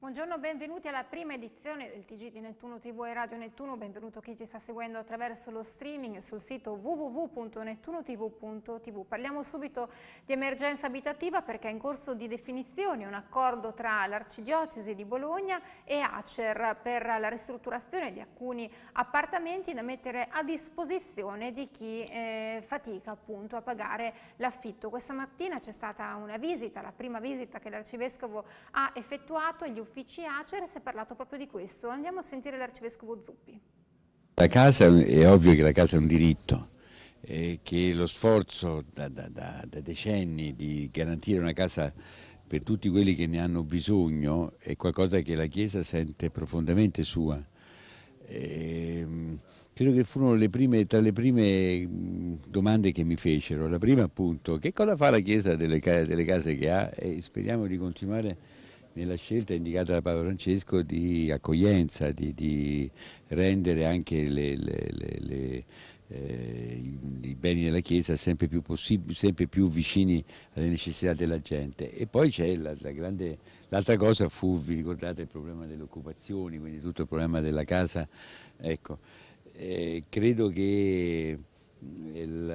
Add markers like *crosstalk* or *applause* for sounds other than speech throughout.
Buongiorno, benvenuti alla prima edizione del TG di Nettuno TV e Radio Nettuno, benvenuto chi ci sta seguendo attraverso lo streaming sul sito www.nettunotv.tv. Parliamo subito di emergenza abitativa perché è in corso di definizione un accordo tra l'Arcidiocesi di Bologna e Acer per la ristrutturazione di alcuni appartamenti da mettere a disposizione di chi eh, fatica appunto a pagare l'affitto. Questa mattina c'è stata una visita, la prima visita che l'Arcivescovo ha effettuato Gli uffici uffici Acer si è parlato proprio di questo. Andiamo a sentire l'Arcivescovo Zuppi. La casa è ovvio che la casa è un diritto, e che lo sforzo da, da, da, da decenni di garantire una casa per tutti quelli che ne hanno bisogno è qualcosa che la Chiesa sente profondamente sua. E, ehm, credo che furono le prime, tra le prime domande che mi fecero. La prima appunto, che cosa fa la Chiesa delle, delle case che ha? E speriamo di continuare nella scelta indicata da Papa Francesco di accoglienza, di, di rendere anche le, le, le, eh, i, beni della Chiesa sempre più, sempre più, vicini alle necessità della gente. E poi c'è l'altra la cosa fu, vi ricordate, il problema delle occupazioni, quindi tutto il problema della casa. Ecco, eh, credo che eh, il,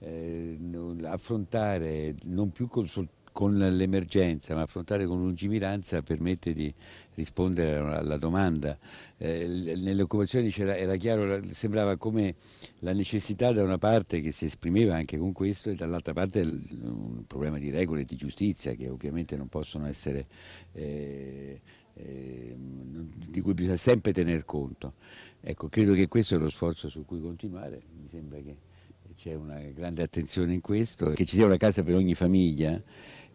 eh, affrontare non più con soltanto con l'emergenza, ma affrontare con lungimiranza permette di rispondere alla domanda. Eh, nelle occupazioni era chiaro, sembrava come la necessità da una parte che si esprimeva anche con questo e dall'altra parte un problema di regole e di giustizia che ovviamente non possono essere... Eh, eh, di cui bisogna sempre tener conto. Ecco, credo che questo è lo sforzo su cui continuare, mi sembra che c'è una grande attenzione in questo, che ci sia una casa per ogni famiglia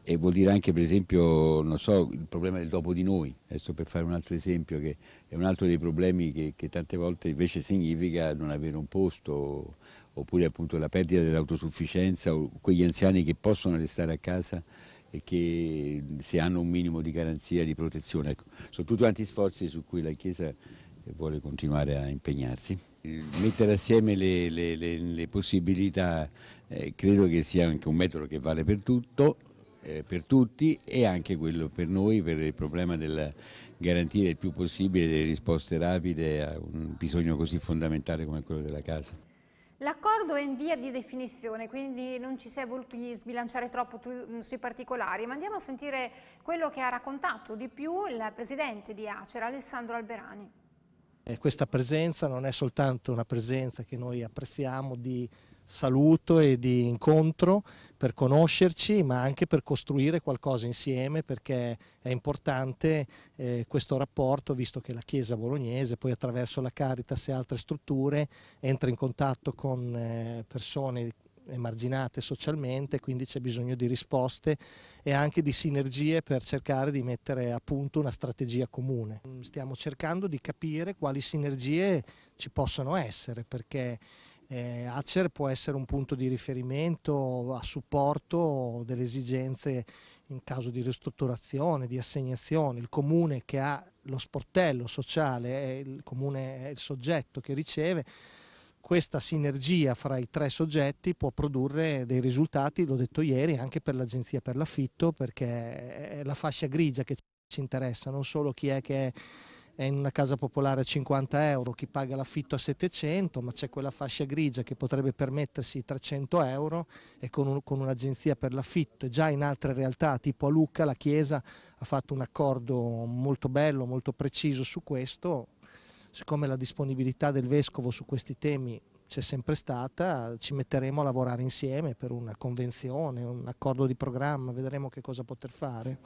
e vuol dire anche per esempio non so, il problema del dopo di noi, adesso per fare un altro esempio che è un altro dei problemi che, che tante volte invece significa non avere un posto oppure appunto la perdita dell'autosufficienza o quegli anziani che possono restare a casa e che se hanno un minimo di garanzia, di protezione. Ecco, sono tutti tanti sforzi su cui la Chiesa e vuole continuare a impegnarsi. Mettere assieme le, le, le, le possibilità eh, credo che sia anche un metodo che vale per tutto, eh, per tutti e anche quello per noi, per il problema del garantire il più possibile delle risposte rapide a un bisogno così fondamentale come quello della casa. L'accordo è in via di definizione, quindi non ci si è voluti sbilanciare troppo mm, sui particolari, ma andiamo a sentire quello che ha raccontato di più il presidente di Acer, Alessandro Alberani. Eh, questa presenza non è soltanto una presenza che noi apprezziamo di saluto e di incontro per conoscerci, ma anche per costruire qualcosa insieme perché è importante eh, questo rapporto, visto che la Chiesa bolognese, poi attraverso la Caritas e altre strutture, entra in contatto con eh, persone emarginate socialmente, quindi c'è bisogno di risposte e anche di sinergie per cercare di mettere a punto una strategia comune. Stiamo cercando di capire quali sinergie ci possono essere perché eh, Acer può essere un punto di riferimento a supporto delle esigenze in caso di ristrutturazione, di assegnazione. Il comune che ha lo sportello sociale è il comune è il soggetto che riceve questa sinergia fra i tre soggetti può produrre dei risultati, l'ho detto ieri, anche per l'Agenzia per l'affitto, perché è la fascia grigia che ci interessa, non solo chi è che è in una casa popolare a 50 euro, chi paga l'affitto a 700, ma c'è quella fascia grigia che potrebbe permettersi 300 euro e con, un, con un'agenzia per l'affitto. E già in altre realtà, tipo a Lucca, la Chiesa ha fatto un accordo molto bello, molto preciso su questo, siccome la disponibilità del Vescovo su questi temi c'è sempre stata, ci metteremo a lavorare insieme per una convenzione, un accordo di programma, vedremo che cosa poter fare.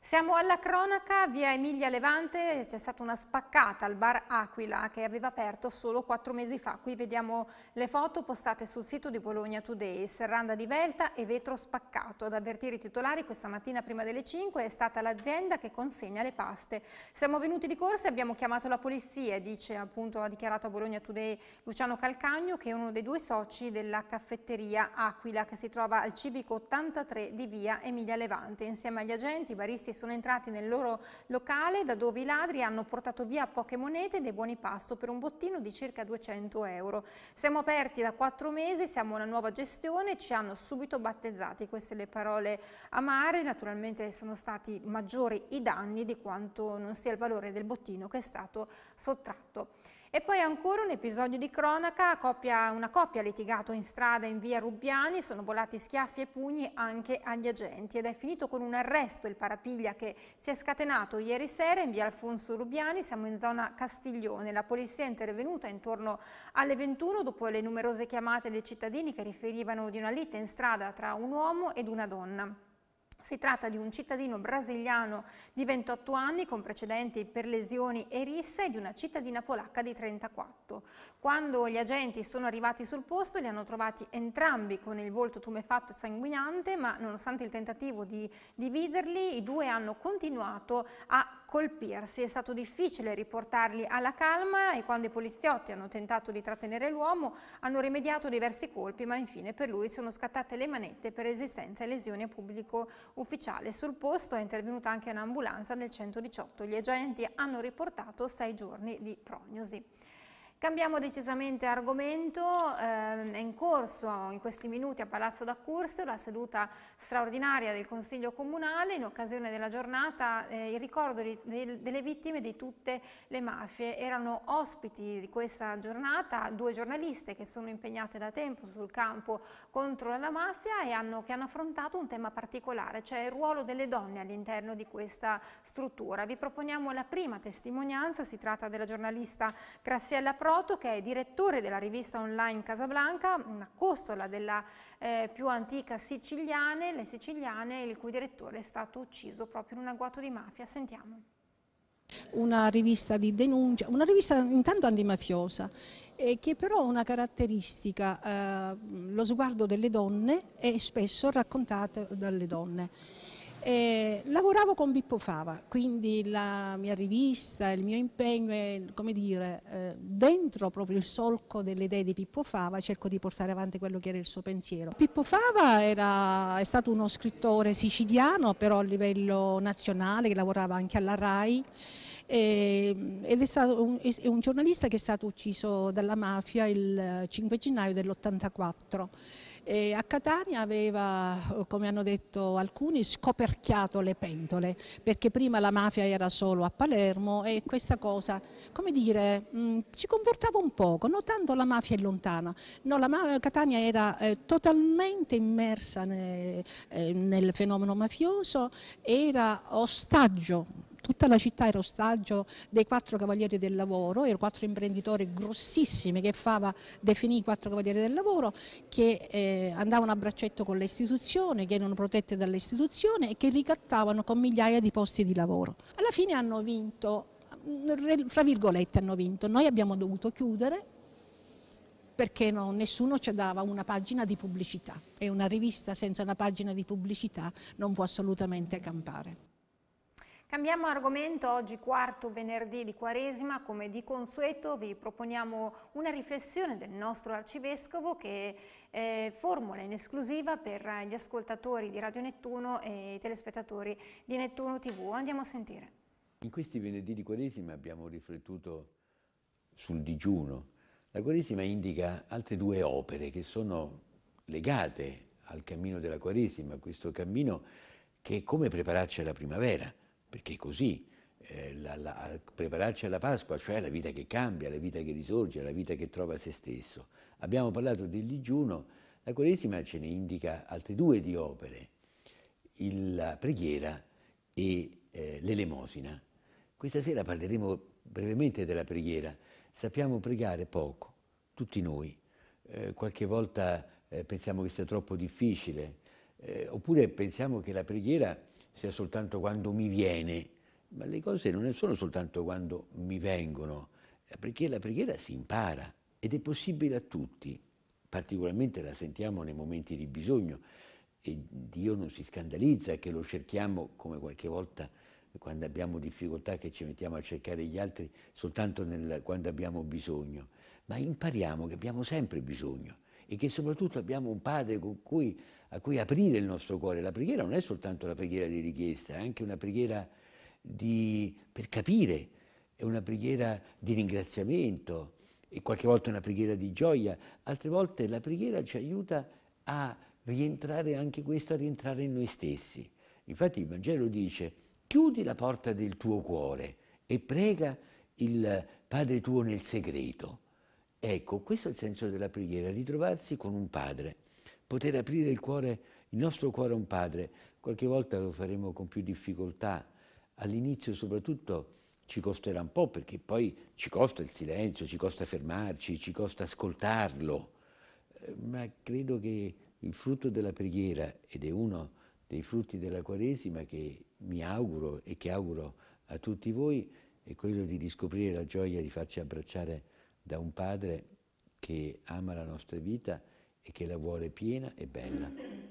Siamo alla cronaca, via Emilia Levante, c'è stata una spaccata al bar Aquila che aveva aperto solo quattro mesi fa. Qui vediamo le foto postate sul sito di Bologna Today, serranda di velta e vetro spaccato. Ad avvertire i titolari questa mattina prima delle 5 è stata l'azienda che consegna le paste. Siamo venuti di corsa e abbiamo chiamato la polizia, dice appunto, ha dichiarato a Bologna Today Luciano Calcagno che è uno dei due soci della caffetteria Aquila che si trova al civico 83 di via Emilia Levante. Insieme agli agenti, baristi questi sono entrati nel loro locale da dove i ladri hanno portato via poche monete e dei buoni pasto per un bottino di circa 200 euro. Siamo aperti da quattro mesi, siamo una nuova gestione, ci hanno subito battezzati, queste le parole amare, naturalmente sono stati maggiori i danni di quanto non sia il valore del bottino che è stato sottratto. E poi ancora un episodio di cronaca, coppia, una coppia ha litigato in strada in via Rubbiani, sono volati schiaffi e pugni anche agli agenti ed è finito con un arresto il parapiglia che si è scatenato ieri sera in via Alfonso Rubbiani, siamo in zona Castiglione, la polizia è intervenuta intorno alle 21 dopo le numerose chiamate dei cittadini che riferivano di una lite in strada tra un uomo ed una donna. Si tratta di un cittadino brasiliano di 28 anni con precedenti per lesioni e risse e di una cittadina polacca di 34. Quando gli agenti sono arrivati sul posto li hanno trovati entrambi con il volto tumefatto e sanguinante ma nonostante il tentativo di dividerli i due hanno continuato a colpirsi. È stato difficile riportarli alla calma e quando i poliziotti hanno tentato di trattenere l'uomo hanno rimediato diversi colpi ma infine per lui sono scattate le manette per resistenza e lesioni a pubblico ufficiale. Sul posto è intervenuta anche un'ambulanza del 118. Gli agenti hanno riportato sei giorni di prognosi. Cambiamo decisamente argomento, eh, è in corso in questi minuti a Palazzo d'Accurso la seduta straordinaria del Consiglio Comunale in occasione della giornata eh, il ricordo di, de, delle vittime di tutte le mafie. Erano ospiti di questa giornata due giornaliste che sono impegnate da tempo sul campo contro la mafia e hanno, che hanno affrontato un tema particolare, cioè il ruolo delle donne all'interno di questa struttura. Vi proponiamo la prima testimonianza, si tratta della giornalista Graziella Pro Garroto che è direttore della rivista online Casablanca, una costola della eh, più antica siciliane, le siciliane, il cui direttore è stato ucciso proprio in un agguato di mafia. Sentiamo. Una rivista di denuncia, una rivista intanto antimafiosa eh, che però ha una caratteristica, eh, lo sguardo delle donne è spesso raccontato dalle donne eh, lavoravo con Bippo Fava, quindi la mia rivista, il mio impegno è, come dire, eh, dentro proprio il solco delle idee di Pippo Fava cerco di portare avanti quello che era il suo pensiero. Pippo Fava era, è stato uno scrittore siciliano, però a livello nazionale, che lavorava anche alla RAI, ed è stato un, è un, giornalista che è stato ucciso dalla mafia il 5 gennaio dell'84 e a Catania aveva, eh, come hanno detto alcuni, scoperchiato le pentole, perché prima la mafia era solo a Palermo e questa cosa, come dire, mh, mm, ci confortava un poco, notando la mafia è lontana. No, la Catania era eh, totalmente immersa ne, eh, nel fenomeno mafioso, era ostaggio tutta la città era ostaggio dei quattro cavalieri del lavoro, erano quattro imprenditori grossissimi che Fava definì i quattro cavalieri del lavoro, che eh, andavano a braccetto con le istituzioni, che erano protette dalle istituzioni e che ricattavano con migliaia di posti di lavoro. Alla fine hanno vinto, fra virgolette hanno vinto, noi abbiamo dovuto chiudere perché no, nessuno ci dava una pagina di pubblicità e una rivista senza una pagina di pubblicità non può assolutamente campare. Cambiamo argomento, oggi quarto venerdì di Quaresima, come di consueto vi proponiamo una riflessione del nostro arcivescovo che eh, formula in esclusiva per gli ascoltatori di Radio Nettuno e i telespettatori di Nettuno TV. Andiamo a sentire. In questi venerdì di Quaresima abbiamo riflettuto sul digiuno. La Quaresima indica altre due opere che sono legate al cammino della Quaresima, questo cammino che è come prepararci alla primavera perché così eh, la, la, prepararci alla Pasqua, cioè la vita che cambia, la vita che risorge, la vita che trova se stesso. Abbiamo parlato del digiuno, la Quaresima ce ne indica altre due di opere, il, la preghiera e eh, l'elemosina. Questa sera parleremo brevemente della preghiera. Sappiamo pregare poco, tutti noi. Eh, qualche volta eh, pensiamo che sia troppo difficile, eh, oppure pensiamo che la preghiera sia soltanto quando mi viene, ma le cose non sono soltanto quando mi vengono, perché la preghiera si impara ed è possibile a tutti, particolarmente la sentiamo nei momenti di bisogno e Dio non si scandalizza che lo cerchiamo come qualche volta quando abbiamo difficoltà che ci mettiamo a cercare gli altri soltanto nel, quando abbiamo bisogno, ma impariamo che abbiamo sempre bisogno e che soprattutto abbiamo un padre con cui a cui aprire il nostro cuore. La preghiera non è soltanto una preghiera di richiesta, è anche una preghiera di, per capire, è una preghiera di ringraziamento, e qualche volta una preghiera di gioia, altre volte la preghiera ci aiuta a rientrare anche questo, a rientrare in noi stessi. Infatti il Vangelo dice, chiudi la porta del tuo cuore e prega il Padre tuo nel segreto. Ecco, questo è il senso della preghiera, ritrovarsi con un Padre poter aprire il, cuore, il nostro cuore a un padre. Qualche volta lo faremo con più difficoltà, all'inizio soprattutto ci costerà un po' perché poi ci costa il silenzio, ci costa fermarci, ci costa ascoltarlo, eh, ma credo che il frutto della preghiera, ed è uno dei frutti della Quaresima che mi auguro e che auguro a tutti voi, è quello di riscoprire la gioia di farci abbracciare da un Padre che ama la nostra vita e che la vuole piena e bella.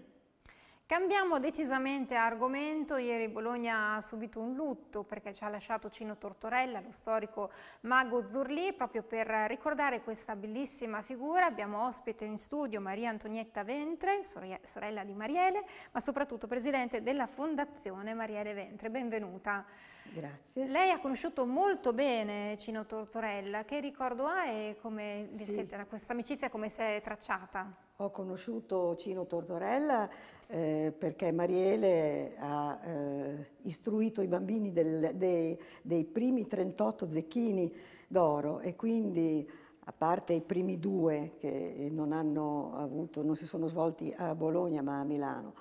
Cambiamo decisamente argomento, ieri Bologna ha subito un lutto perché ci ha lasciato Cino Tortorella, lo storico mago Zurlì, proprio per ricordare questa bellissima figura abbiamo ospite in studio Maria Antonietta Ventre, sorella di Mariele, ma soprattutto presidente della Fondazione Mariele Ventre, benvenuta. Grazie. Lei ha conosciuto molto bene Cino Tortorella, che ricordo ha e come sì. questa amicizia come si è tracciata? Ho conosciuto Cino Tortorella eh, perché Mariele ha eh, istruito i bambini del, dei, dei primi 38 zecchini d'oro e quindi a parte i primi due che non, avuto, non si sono svolti a Bologna ma a Milano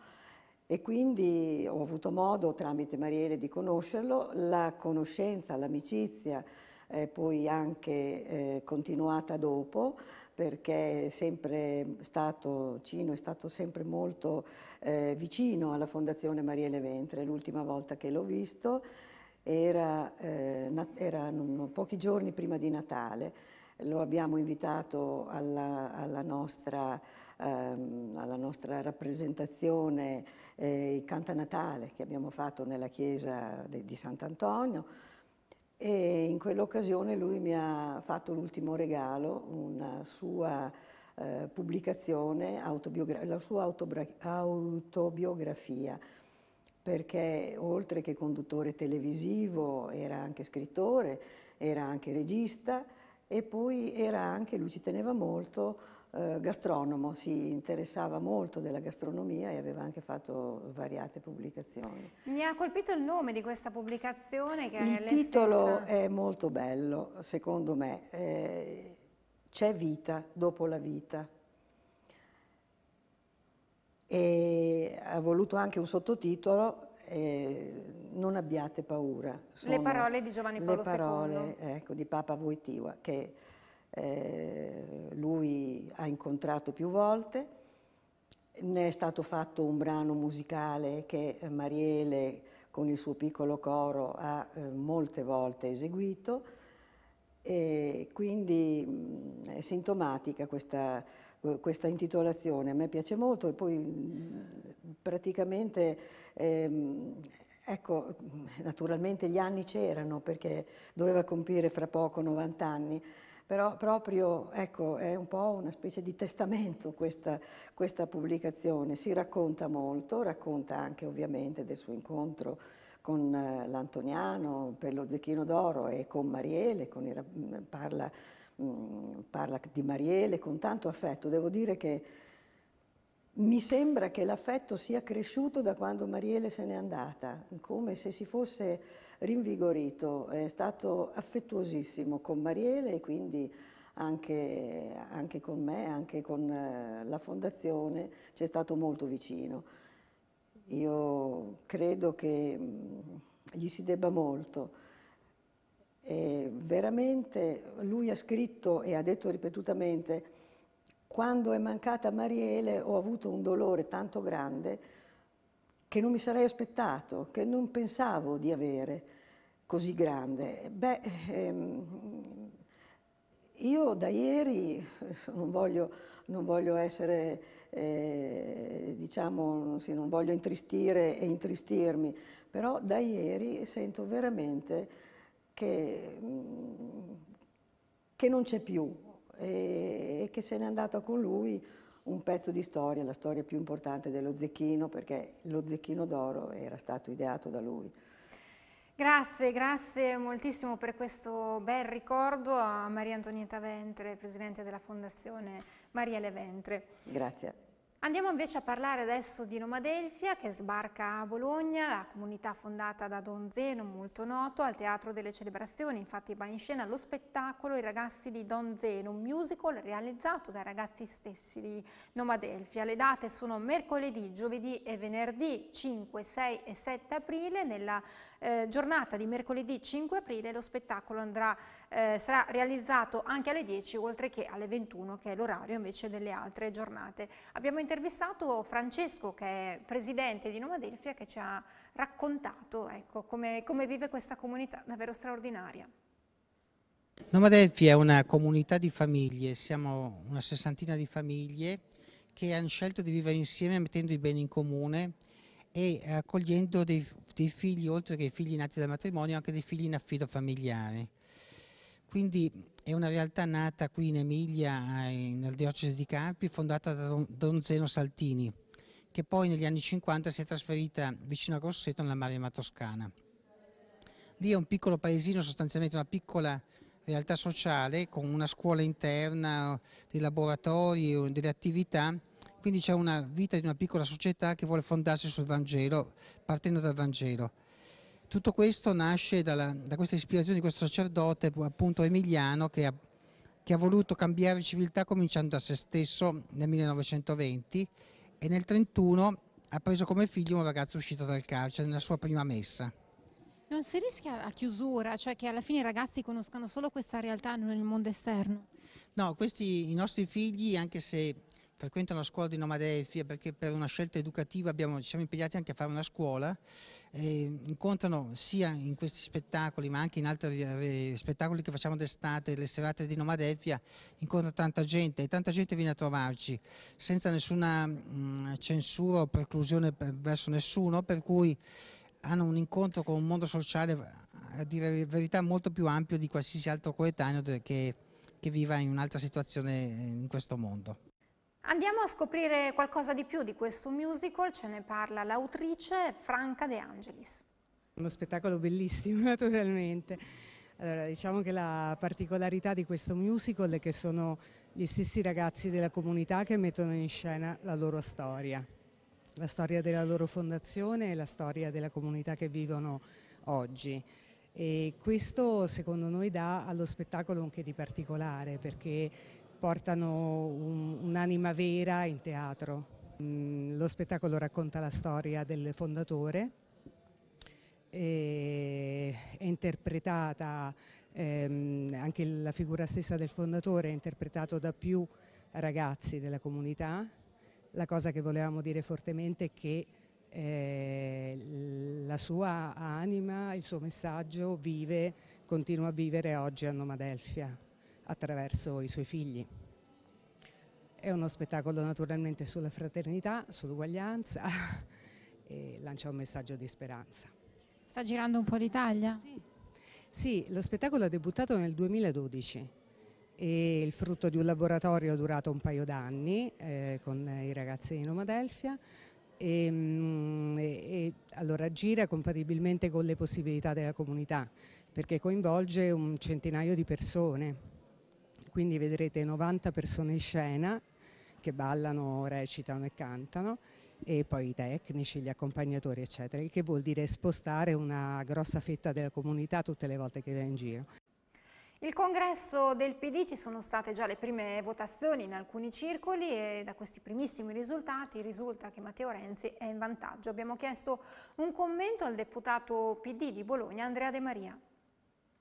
e quindi ho avuto modo tramite Mariele di conoscerlo, la conoscenza, l'amicizia è eh, poi anche eh, continuata dopo perché è sempre stato, Cino è stato sempre molto eh, vicino alla Fondazione Mariele Ventre, l'ultima volta che l'ho visto era, eh, erano pochi giorni prima di Natale, lo abbiamo invitato alla, alla nostra ehm, alla nostra rappresentazione eh, il Canta Natale che abbiamo fatto nella chiesa de, di Sant'Antonio e in quell'occasione lui mi ha fatto l'ultimo regalo, una sua eh, pubblicazione, la sua autobiografia perché oltre che conduttore televisivo era anche scrittore, era anche regista e poi era anche, lui ci teneva molto, eh, gastronomo, si interessava molto della gastronomia e aveva anche fatto variate pubblicazioni. Mi ha colpito il nome di questa pubblicazione che Il è titolo stessa... è molto bello, secondo me. Eh, C'è vita dopo la vita. E ha voluto anche un sottotitolo eh, non abbiate paura. Sono le parole di Giovanni Paolo le parole, II. Ecco, di Papa Voitiva, che eh, lui ha incontrato più volte. Ne è stato fatto un brano musicale che Mariele con il suo piccolo coro ha eh, molte volte eseguito e quindi mh, mm, è sintomatica questa, questa intitolazione a me piace molto e poi mm, praticamente ehm, ecco naturalmente gli anni c'erano perché doveva compire fra poco 90 anni però proprio, ecco, è un po' una specie di testamento questa, questa pubblicazione. Si racconta molto, racconta anche ovviamente del suo incontro con eh, l'Antoniano per lo Zecchino d'Oro e con Mariele, con il, mm, parla, mm, parla di Mariele con tanto affetto. Devo dire che mi sembra che l'affetto sia cresciuto da quando Mariele se n'è andata, come se si fosse rinvigorito, è stato affettuosissimo con Mariele e quindi anche, anche con me, anche con eh, la fondazione, ci è stato molto vicino. Io credo che mm, gli si debba molto. E veramente lui ha scritto e ha detto ripetutamente quando è mancata Mariele ho avuto un dolore tanto grande che non mi sarei aspettato, che non pensavo di avere così grande. Beh, ehm, io da ieri eh, non voglio, non voglio essere, eh, diciamo, sì, non voglio intristire e intristirmi, però da ieri sento veramente che, mm, che non c'è più e, eh, e che se n'è andata con lui un pezzo di storia, la storia più importante dello zecchino, perché lo zecchino d'oro era stato ideato da lui. Grazie, grazie moltissimo per questo bel ricordo a Maria Antonietta Ventre, Presidente della Fondazione Maria Le Ventre. Grazie. Andiamo invece a parlare adesso di Nomadelfia che sbarca a Bologna, la comunità fondata da Don Zeno, molto noto, al Teatro delle Celebrazioni, infatti va in scena lo spettacolo I ragazzi di Don Zeno, un musical realizzato dai ragazzi stessi di Nomadelfia. Le date sono mercoledì, giovedì e venerdì 5, 6 e 7 aprile nella eh, giornata di mercoledì 5 aprile lo spettacolo andrà, eh, sarà realizzato anche alle 10 oltre che alle 21 che è l'orario invece delle altre giornate. Abbiamo intervistato Francesco che è presidente di Nomadelfia che ci ha raccontato ecco, come, come vive questa comunità davvero straordinaria. Nomadelfia è una comunità di famiglie, siamo una sessantina di famiglie che hanno scelto di vivere insieme mettendo i beni in comune e accogliendo dei, dei, figli, oltre che i figli nati dal matrimonio, anche dei figli in affido familiare. Quindi è una realtà nata qui in Emilia, eh, nel diocesi di Carpi, fondata da Don Zeno Saltini, che poi negli anni 50 si è trasferita vicino a Grosseto nella Maremma Toscana. Lì è un piccolo paesino, sostanzialmente una piccola realtà sociale con una scuola interna, dei laboratori, delle attività quindi c'è una vita di una piccola società che vuole fondarsi sul Vangelo, partendo dal Vangelo. Tutto questo nasce dalla, da questa ispirazione di questo sacerdote, appunto Emiliano, che ha, che ha voluto cambiare civiltà cominciando da se stesso nel 1920 e nel 1931 ha preso come figlio un ragazzo uscito dal carcere nella sua prima messa. Non si rischia la chiusura, cioè che alla fine i ragazzi conoscano solo questa realtà nel mondo esterno? No, questi, i nostri figli, anche se frequentano la scuola di Nomadelfia perché per una scelta educativa abbiamo, ci siamo impegnati anche a fare una scuola, incontrano sia in questi spettacoli ma anche in altri eh, spettacoli che facciamo d'estate, le serate di Nomadelfia, incontrano tanta gente e tanta gente viene a trovarci senza nessuna mh, mm, censura o preclusione per, verso nessuno, per cui hanno un incontro con un mondo sociale a dire la verità molto più ampio di qualsiasi altro coetaneo che, che viva in un'altra situazione eh, in questo mondo. Andiamo a scoprire qualcosa di più di questo musical, ce ne parla l'autrice Franca De Angelis. Uno spettacolo bellissimo *laughs* naturalmente. Allora, diciamo che la particolarità di questo musical è che sono gli stessi ragazzi della comunità che mettono in scena la loro storia, la storia della loro fondazione e la storia della comunità che vivono oggi. E questo secondo noi dà allo spettacolo anche di particolare perché portano un'anima vera in teatro. Mm, lo spettacolo racconta la storia del fondatore, è interpretata ehm, anche la figura stessa del fondatore, è interpretato da più ragazzi della comunità. La cosa che volevamo dire fortemente è che eh, la sua anima, il suo messaggio vive, continua a vivere oggi a Nomadelfia attraverso i suoi figli. È uno spettacolo naturalmente sulla fraternità, sull'uguaglianza *laughs* e lancia un messaggio di speranza. Sta girando un po' l'Italia? Sì. sì, lo spettacolo ha debuttato nel 2012 e il frutto di un laboratorio durato un paio d'anni eh, con i ragazzi di Nomadelfia ehm, e, e, allora gira compatibilmente con le possibilità della comunità perché coinvolge un centinaio di persone quindi vedrete 90 persone in scena che ballano, recitano e cantano e poi i tecnici, gli accompagnatori eccetera, il che vuol dire spostare una grossa fetta della comunità tutte le volte che va in giro. Il congresso del PD ci sono state già le prime votazioni in alcuni circoli e da questi primissimi risultati risulta che Matteo Renzi è in vantaggio. Abbiamo chiesto un commento al deputato PD di Bologna Andrea De Maria.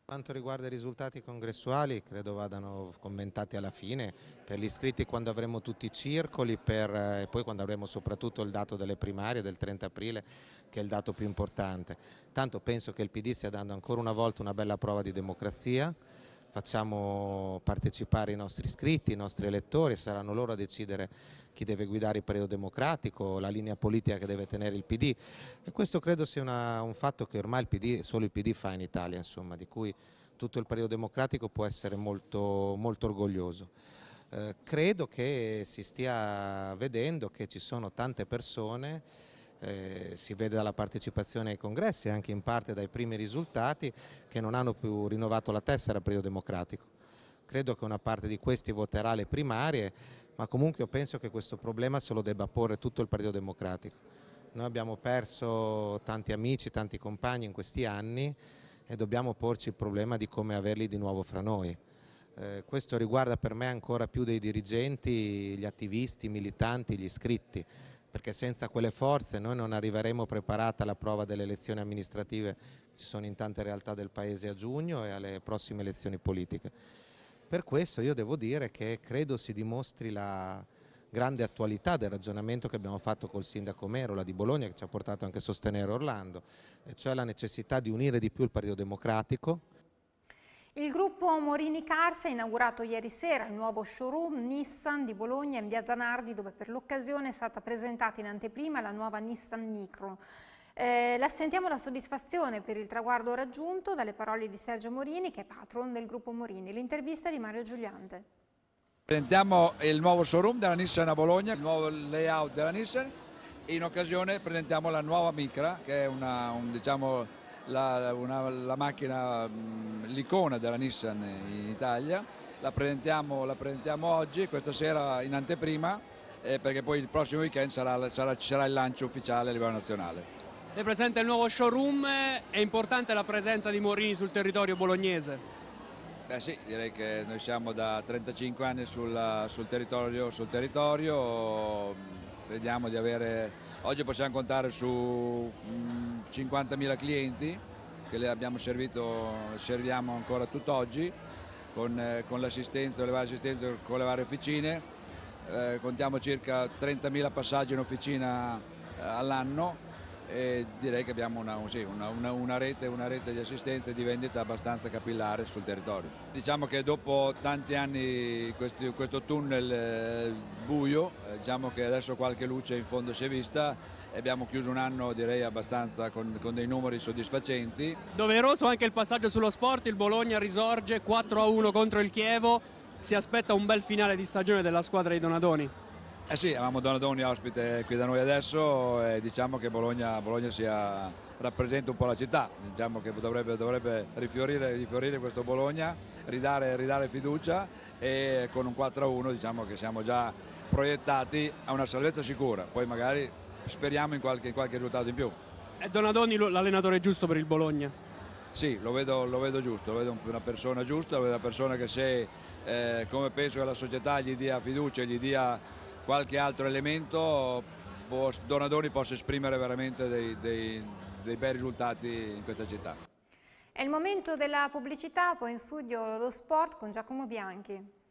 Quanto riguarda i risultati congressuali, credo vadano commentati alla fine, per gli iscritti quando avremo tutti i circoli per, eh, e poi quando avremo soprattutto il dato delle primarie del 30 aprile, che è il dato più importante. Tanto penso che il PD stia dando ancora una volta una bella prova di democrazia, facciamo partecipare i nostri iscritti, i nostri elettori, saranno loro a decidere chi deve guidare il periodo democratico, la linea politica che deve tenere il PD e questo credo sia una, un fatto che ormai il PD, solo il PD fa in Italia, insomma, di cui tutto il periodo democratico può essere molto, molto orgoglioso. Eh, credo che si stia vedendo che ci sono tante persone eh, si vede dalla partecipazione ai congressi e anche in parte dai primi risultati che non hanno più rinnovato la tessera a periodo democratico. Credo che una parte di questi voterà le primarie, ma comunque io penso che questo problema se lo debba porre tutto il Partito Democratico. Noi abbiamo perso tanti amici, tanti compagni in questi anni e dobbiamo porci il problema di come averli di nuovo fra noi. Eh, questo riguarda per me ancora più dei dirigenti, gli attivisti, i militanti, gli iscritti perché senza quelle forze noi non arriveremo preparata alla prova delle elezioni amministrative, ci sono in tante realtà del Paese a giugno e alle prossime elezioni politiche. Per questo io devo dire che credo si dimostri la grande attualità del ragionamento che abbiamo fatto col sindaco Merola di Bologna che ci ha portato anche a sostenere Orlando, cioè la necessità di unire di più il Partito Democratico, il gruppo Morini Cars ha inaugurato ieri sera il nuovo showroom Nissan di Bologna in via Zanardi dove per l'occasione è stata presentata in anteprima la nuova Nissan Micro. Eh, la sentiamo la soddisfazione per il traguardo raggiunto dalle parole di Sergio Morini che è patron del gruppo Morini. L'intervista di Mario Giuliante. Presentiamo il nuovo showroom della Nissan a Bologna, il nuovo layout della Nissan. In occasione presentiamo la nuova Micra che è una, un, diciamo, la, una, la macchina, mm, l'icona della Nissan in Italia, la presentiamo, la presentiamo oggi, questa sera in anteprima eh, perché poi il prossimo weekend sarà, sarà, ci sarà il lancio ufficiale a livello nazionale. È presente il nuovo showroom, è importante la presenza di Morini sul territorio bolognese? Beh sì, direi che noi siamo da 35 anni sulla, sul territorio, sul territorio Vediamo di avere, oggi possiamo contare su 50.000 mm, clienti che le abbiamo servito, serviamo ancora tutt'oggi con, eh, con l'assistenza, le varie assistenze con le varie officine. Eh, contiamo circa 30.000 passaggi in officina eh, all'anno e direi che abbiamo una, sì, una, una, una, rete, una rete di assistenza e di vendita abbastanza capillare sul territorio. Diciamo che dopo tanti anni questi, questo tunnel eh, buio, eh, diciamo che adesso qualche luce in fondo si è vista e abbiamo chiuso un anno direi abbastanza con, con dei numeri soddisfacenti. Doveroso anche il passaggio sullo sport, il Bologna risorge 4-1 contro il Chievo, si aspetta un bel finale di stagione della squadra di Donadoni. Eh sì, avevamo Donadoni ospite qui da noi adesso e diciamo che Bologna, Bologna sia, rappresenta un po' la città, diciamo che dovrebbe, dovrebbe rifiorire, rifiorire, questo Bologna, ridare, ridare, fiducia e con un 4-1 diciamo che siamo già proiettati a una salvezza sicura, poi magari speriamo in qualche, qualche risultato in più. Eh, è Donadoni l'allenatore giusto per il Bologna? Sì, lo vedo, lo vedo, giusto, lo vedo una persona giusta, una persona che se, eh, come penso che la società gli dia fiducia, gli dia qualche altro elemento Donadoni possa esprimere veramente dei, dei, dei bei risultati in questa città. È il momento della pubblicità, poi in studio lo sport con Giacomo Bianchi.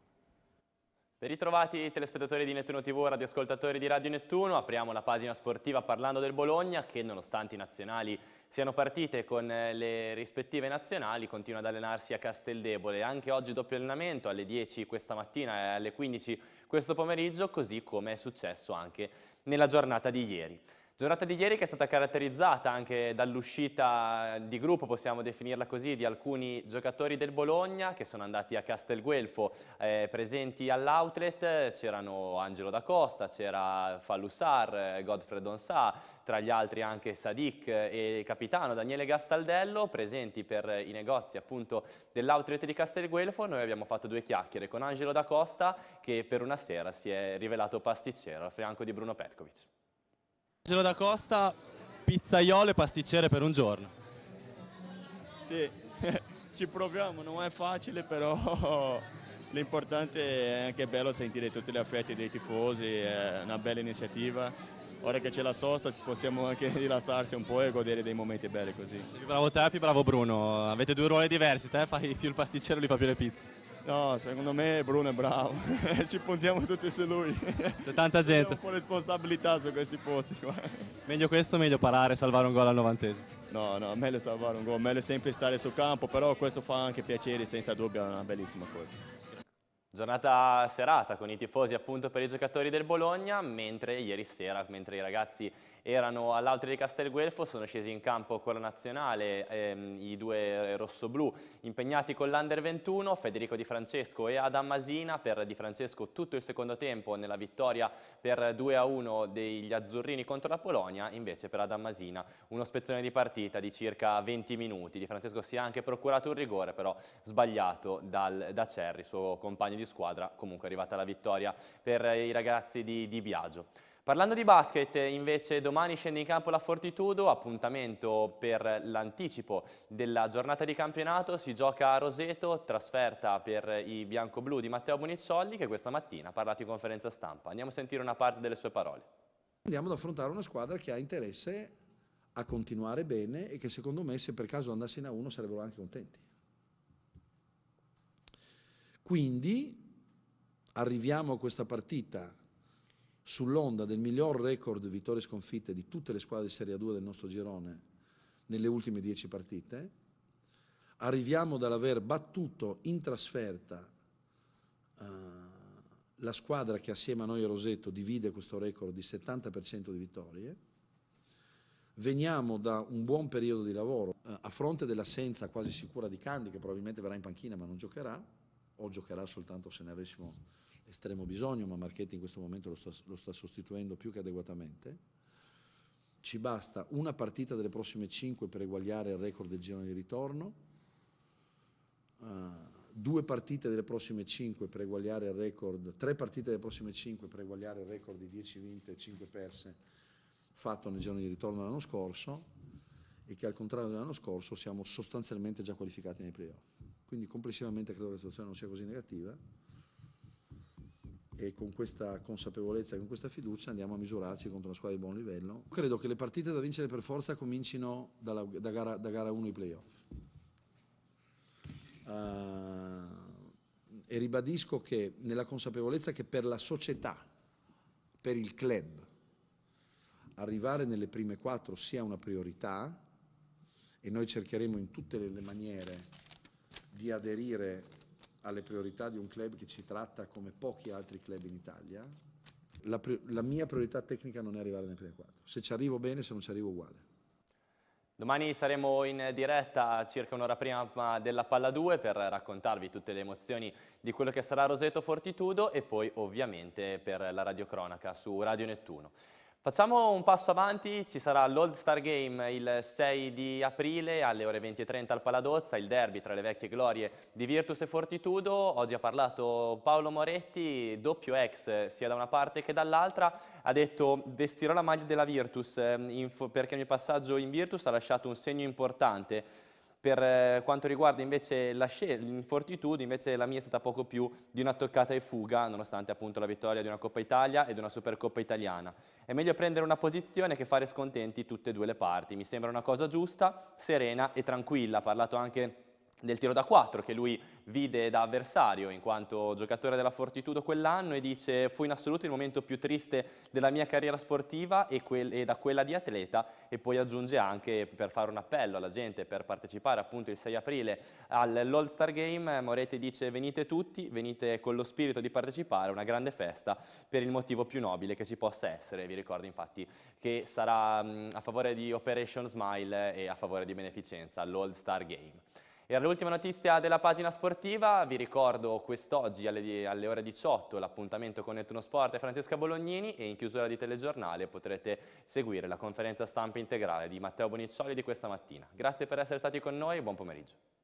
Ben ritrovati telespettatori di Nettuno TV, radioascoltatori di Radio Nettuno, apriamo la pagina sportiva parlando del Bologna che nonostante i nazionali siano partite con eh, le rispettive nazionali continua ad allenarsi a Casteldebole, anche oggi doppio allenamento alle 10 questa mattina e alle 15 questo pomeriggio così come è successo anche nella giornata di ieri. Giornata di ieri che è stata caratterizzata anche dall'uscita di gruppo, possiamo definirla così, di alcuni giocatori del Bologna che sono andati a Castelguelfo eh, presenti all'outlet, c'erano Angelo da Costa, c'era Fallusar, Godfred Donsà, tra gli altri anche Sadik e capitano Daniele Gastaldello, presenti per i negozi appunto dell'outlet di Castelguelfo. Noi abbiamo fatto due chiacchiere con Angelo da Costa che per una sera si è rivelato pasticcero al fianco di Bruno Petkovic. Angelo da Costa, pizzaiolo e pasticcere per un giorno. Sì, *laughs* ci proviamo, non è facile però *laughs* l'importante è anche bello sentire tutti gli affetti dei tifosi, è una bella iniziativa. Ora che c'è la sosta possiamo anche *laughs* rilassarsi un po' e godere dei momenti belli così. Più bravo te, più bravo Bruno, avete due ruoli diversi, te fai più il pasticcere pasticcero, lui fa più le pizze. No, secondo me Bruno è bravo, *laughs* ci puntiamo tutti su lui. C'è tanta gente. C'è un po' responsabilità su questi posti qua. Meglio questo, o meglio parare, e salvare un gol al novantesimo. No, no, meglio salvare un gol, meglio sempre stare sul campo, però questo fa anche piacere, senza dubbio è una bellissima cosa. Giornata serata con i tifosi appunto per i giocatori del Bologna, mentre ieri sera, mentre i ragazzi erano all'altri di Castelguelfo, sono scesi in campo con la nazionale, ehm, i due rossoblù impegnati con l'Under 21, Federico Di Francesco e Adam Masina, per Di Francesco tutto il secondo tempo nella vittoria per 2-1 degli azzurrini contro la Polonia, invece per Adam Masina uno spezzone di partita di circa 20 minuti, Di Francesco si è anche procurato un rigore però sbagliato dal, da Cerri, suo compagno di squadra, comunque è arrivata la vittoria per i ragazzi di, di Biagio. Parlando di basket, invece, domani scende in campo la Fortitudo, appuntamento per l'anticipo della giornata di campionato. Si gioca a Roseto, trasferta per i bianco-blu di Matteo Bonicciolli, che questa mattina ha parlato in conferenza stampa. Andiamo a sentire una parte delle sue parole. Andiamo ad affrontare una squadra che ha interesse a continuare bene e che secondo me se per caso andasse in A1 sarebbero anche contenti. Quindi arriviamo a questa partita sull'onda del miglior record vittorie sconfitte di tutte le squadre di Serie 2 del nostro girone nelle ultime dieci partite. Arriviamo dall'aver battuto in trasferta uh, la squadra che assieme a noi e Rosetto divide questo record di 70% di vittorie. Veniamo da un buon periodo di lavoro uh, a fronte dell'assenza quasi sicura di Candi che probabilmente verrà in panchina ma non giocherà o giocherà soltanto se ne avessimo estremo bisogno, ma Marchetti in questo momento lo sta, lo sta sostituendo più che adeguatamente. Ci basta una partita delle prossime 5 per eguagliare il record del giro di ritorno. Uh, due partite delle prossime 5 per eguagliare il record, tre partite delle prossime 5 per eguagliare il record di 10 vinte e 5 perse fatto nel giro di ritorno l'anno scorso e che al contrario dell'anno scorso siamo sostanzialmente già qualificati nei playoff. Quindi complessivamente credo che la situazione non sia così negativa e con questa consapevolezza, e con questa fiducia andiamo a misurarci contro una squadra di buon livello. Credo che le partite da vincere per forza comincino dalla, da, gara, da, gara, 1 ai playoff. Uh, e ribadisco che nella consapevolezza che per la società, per il club, arrivare nelle prime quattro sia una priorità e noi cercheremo in tutte le maniere di aderire alle priorità di un club che ci tratta come pochi altri club in Italia, la, la mia priorità tecnica non è arrivare nei primi quattro. Se ci arrivo bene, se non ci arrivo uguale. Domani saremo in diretta circa un'ora prima della Palla 2 per raccontarvi tutte le emozioni di quello che sarà Roseto Fortitudo e poi ovviamente per la radiocronaca su Radio Nettuno. Facciamo un passo avanti, ci sarà l'Old Star Game il 6 di aprile alle ore 20.30 al Paladozza, il derby tra le vecchie glorie di Virtus e Fortitudo. Oggi ha parlato Paolo Moretti, doppio ex sia da una parte che dall'altra, ha detto vestirò la maglia della Virtus ehm, perché il mio passaggio in Virtus ha lasciato un segno importante per eh, quanto riguarda invece l'infortitudo, invece la mia è stata poco più di una toccata e fuga, nonostante appunto la vittoria di una Coppa Italia e di una Supercoppa italiana. È meglio prendere una posizione che fare scontenti tutte e due le parti. Mi sembra una cosa giusta, serena e tranquilla. Ha parlato anche del tiro da 4 che lui vide da avversario in quanto giocatore della Fortitudo quell'anno e dice fu in assoluto il momento più triste della mia carriera sportiva e, e, da quella di atleta e poi aggiunge anche per fare un appello alla gente per partecipare appunto il 6 aprile all'All Star Game Moretti dice venite tutti, venite con lo spirito di partecipare a una grande festa per il motivo più nobile che ci possa essere, vi ricordo infatti che sarà a favore di Operation Smile e a favore di beneficenza all'All Star Game. E Era l'ultima notizia della pagina sportiva, vi ricordo quest'oggi alle, alle, ore 18 l'appuntamento con Nettuno Sport e Francesca Bolognini e in chiusura di telegiornale potrete seguire la conferenza stampa integrale di Matteo Boniccioli di questa mattina. Grazie per essere stati con noi e buon pomeriggio.